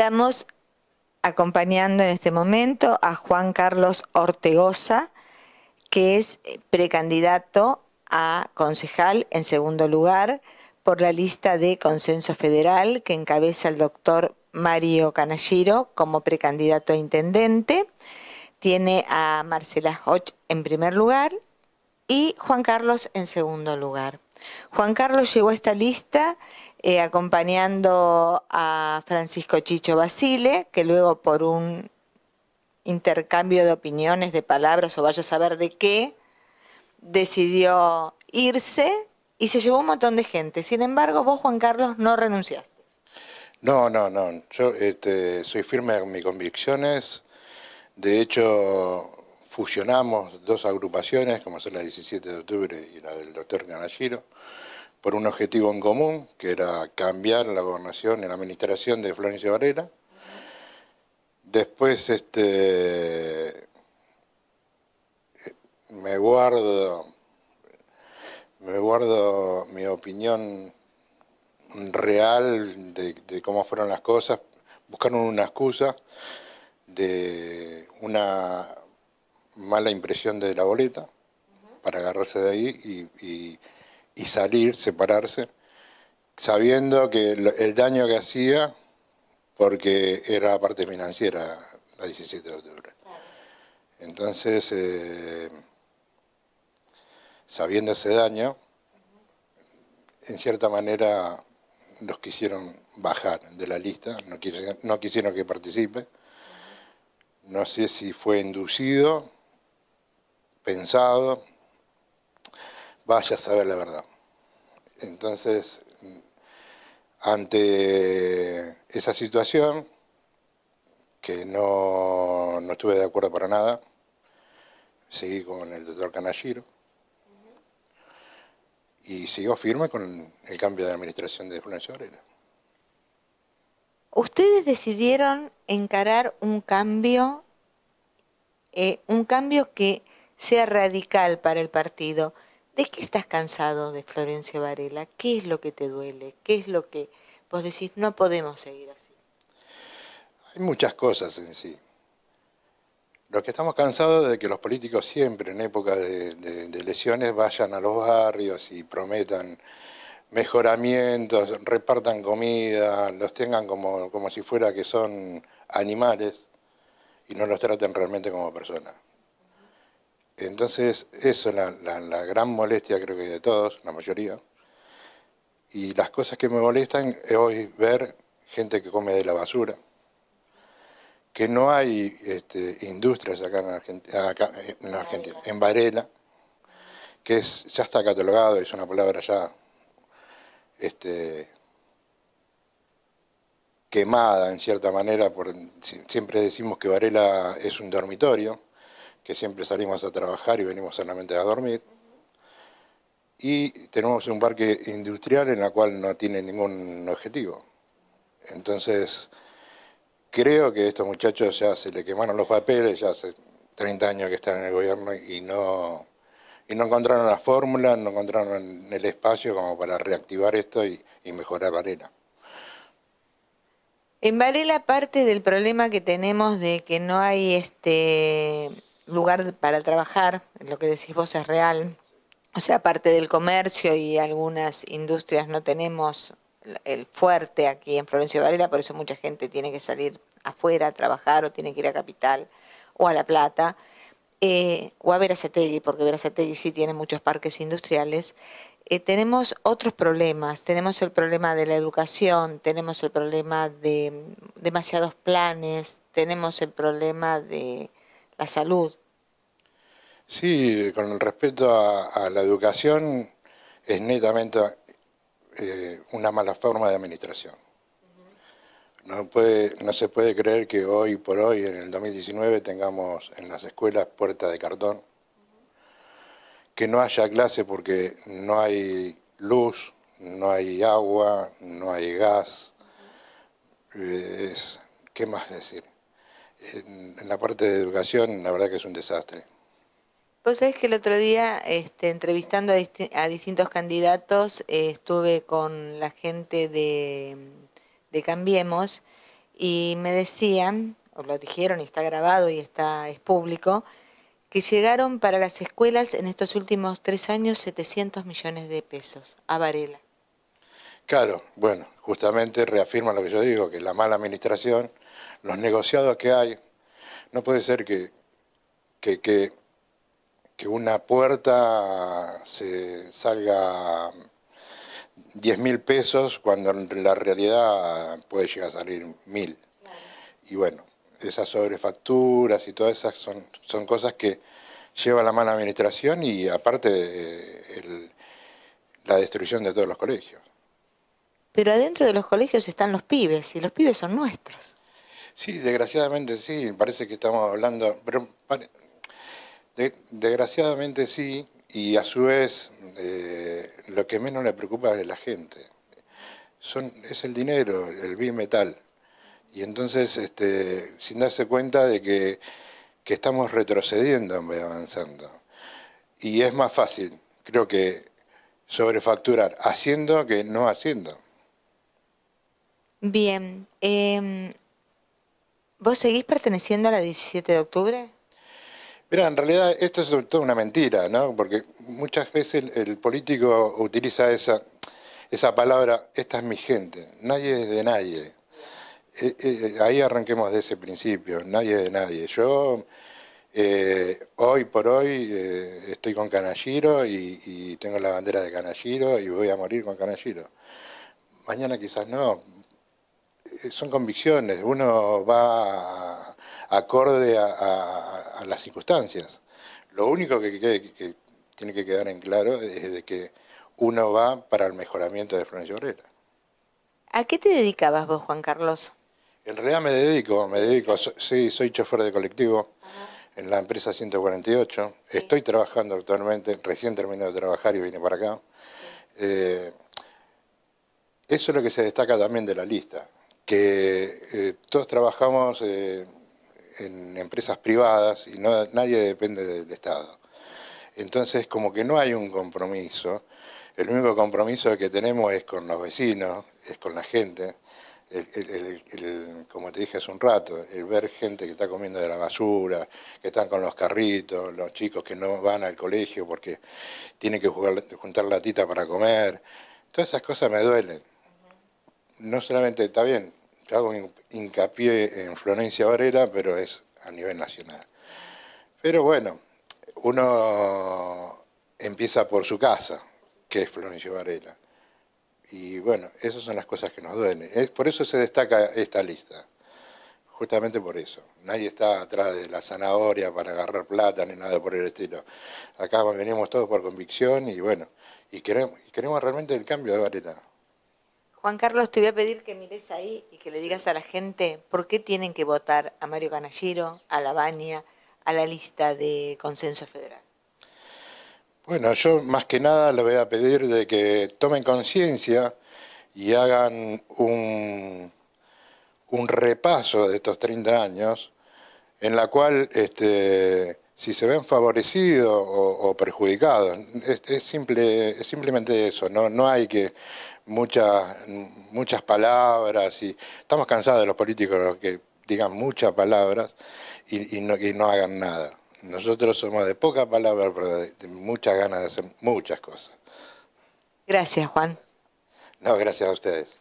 Estamos acompañando en este momento a Juan Carlos Ortegosa, que es precandidato a concejal en segundo lugar por la lista de consenso federal que encabeza el doctor Mario canayiro como precandidato a intendente. Tiene a Marcela Hoch en primer lugar y Juan Carlos en segundo lugar. Juan Carlos llegó a esta lista eh, acompañando a Francisco Chicho Basile, que luego por un intercambio de opiniones, de palabras o vaya a saber de qué, decidió irse y se llevó un montón de gente. Sin embargo, vos, Juan Carlos, no renunciaste. No, no, no. Yo este, soy firme en mis convicciones. De hecho, fusionamos dos agrupaciones, como son la 17 de octubre y la del doctor Canagiro por un objetivo en común, que era cambiar la gobernación y la administración de Florencio Varela. Después este, me guardo me guardo mi opinión real de, cómo fueron las cosas. Buscaron una excusa de una mala impresión de la boleta para agarrarse de ahí y y salir, separarse, sabiendo que el daño que hacía, porque era parte financiera la 17 de octubre. Entonces, eh, sabiendo ese daño, en cierta manera los quisieron bajar de la lista, no quisieron, no quisieron que participe. No sé si fue inducido, pensado, vaya a saber la verdad. Entonces, ante esa situación, que no, estuve de acuerdo para nada, seguí con el doctor Canalliro y sigo firme con el cambio de administración de Florencio Varela. Ustedes decidieron encarar un cambio, eh, un cambio que sea radical para el partido. ¿De qué estás cansado de Florencio Varela? ¿Qué es lo que te duele? ¿Qué es lo que vos decís no podemos seguir así? Hay muchas cosas en sí. Los que estamos cansados de que los políticos siempre en época de, lesiones elecciones vayan a los barrios y prometan mejoramientos, repartan comida, los tengan como si fuera que son animales y no los traten realmente como personas. Entonces, eso es la, gran molestia creo que de todos, la mayoría. Y las cosas que me molestan es hoy ver gente que come de la basura, que no hay este, industrias acá en, Argentina, en Varela, que es, ya está catalogado, es una palabra ya este, quemada en cierta manera, por, siempre decimos que Varela es un dormitorio, que siempre salimos a trabajar y venimos solamente a dormir. Y tenemos un parque industrial en el cual no tiene ningún objetivo. Entonces, creo que a estos muchachos ya se le quemaron los papeles, ya hace 30 años que están en el gobierno y no, no encontraron la fórmula, no encontraron el espacio como para reactivar esto y, mejorar Varela. En Varela parte del problema que tenemos de que no hay este lugar para trabajar, lo que decís vos es real. O sea, aparte del comercio y algunas industrias no tenemos el fuerte aquí en Florencio Varela, por eso mucha gente tiene que salir afuera a trabajar o tiene que ir a Capital o a La Plata. Eh, o a Veracetelli, porque Veracetelli sí tiene muchos parques industriales, eh, tenemos otros problemas. Tenemos el problema de la educación, tenemos el problema de demasiados planes, tenemos el problema de la salud. Sí, con respecto a, a la educación, es netamente eh, una mala forma de administración. No, puede, no se puede creer que hoy por hoy, en el 2019, tengamos en las escuelas puertas de cartón, que no haya clase porque no hay luz, no hay agua, no hay gas. Eh, ¿Qué más decir? en, la parte de educación la verdad que es un desastre. Vos sabés que el otro día, este, entrevistando a, distintos candidatos, eh, estuve con la gente de, Cambiemos y me decían, o lo dijeron y está grabado y está es público, que llegaron para las escuelas en estos últimos tres años 700 millones de pesos a Varela. Claro, bueno, justamente reafirma lo que yo digo, que la mala administración los negociados que hay. No puede ser que, una puerta se salga 10 mil pesos cuando en la realidad puede llegar a salir mil. Y bueno, esas sobrefacturas y todas esas son, cosas que lleva la mala administración y aparte eh, la destrucción de todos los colegios. Pero adentro de los colegios están los pibes y los pibes son nuestros. Sí, desgraciadamente sí, parece que estamos hablando, pero desgraciadamente sí, y a su vez eh, lo que menos le preocupa es la gente. es el dinero, el bimetal. Y entonces, este, sin darse cuenta de que, que estamos retrocediendo en vez de avanzando. Y es más fácil, creo que, sobrefacturar haciendo que no haciendo. Bien, eh, ¿Vos seguís perteneciendo a la 17 de octubre? Mira, en realidad esto es sobre todo una mentira, ¿no? Porque muchas veces el, político utiliza esa, esa palabra, esta es mi gente, nadie es de nadie. Eh, eh, ahí arranquemos de ese principio, nadie es de nadie. Yo eh, hoy por hoy estoy con Canalliro y, y, tengo la bandera de Canalliro y voy a morir con Canalliro. Mañana quizás no, son convicciones, uno va acorde a, las circunstancias. Lo único que, tiene que quedar en claro es que uno va para el mejoramiento de Florencia Obrera. ¿A qué te dedicabas vos, Juan Carlos? En realidad me dedico, me dedico, sí, soy chofer de colectivo en la empresa 148. Estoy trabajando actualmente, recién terminé de trabajar y vine para acá. Eh, eso es lo que se destaca también de la lista que eh, todos trabajamos eh, en empresas privadas y nadie depende del Estado. Entonces, como que no hay un compromiso, el único compromiso que tenemos es con los vecinos, es con la gente, como te dije hace un rato, el ver gente que está comiendo de la basura, que están con los carritos, los chicos que no van al colegio porque tienen que juntar latita para comer, todas esas cosas me duelen. No solamente está bien, hago hincapié en Florencia Varela, pero es a nivel nacional. Pero bueno, uno empieza por su casa, que es Florencia Varela. Y bueno, esas son las cosas que nos duelen. por eso se destaca esta lista. Justamente por eso. Nadie está atrás de la zanahoria para agarrar plata ni nada por el estilo. Acá venimos todos por convicción y bueno, y queremos realmente el cambio de Varela. Juan Carlos, te voy a pedir que mires ahí y que le digas a la gente por qué tienen que votar a Mario Canallero, a Lavagna, a la lista de consenso federal. Bueno, yo más que nada le voy a pedir de que tomen conciencia y hagan un, un, repaso de estos 30 años, en la cual este, si se ven favorecidos o, perjudicados, es, simple, es simplemente eso, no, no hay que muchas, muchas palabras y estamos cansados de los políticos que digan muchas palabras y, no, y no hagan nada. Nosotros somos de pocas palabras, pero de muchas ganas de hacer muchas cosas. Gracias, Juan. No, gracias a ustedes.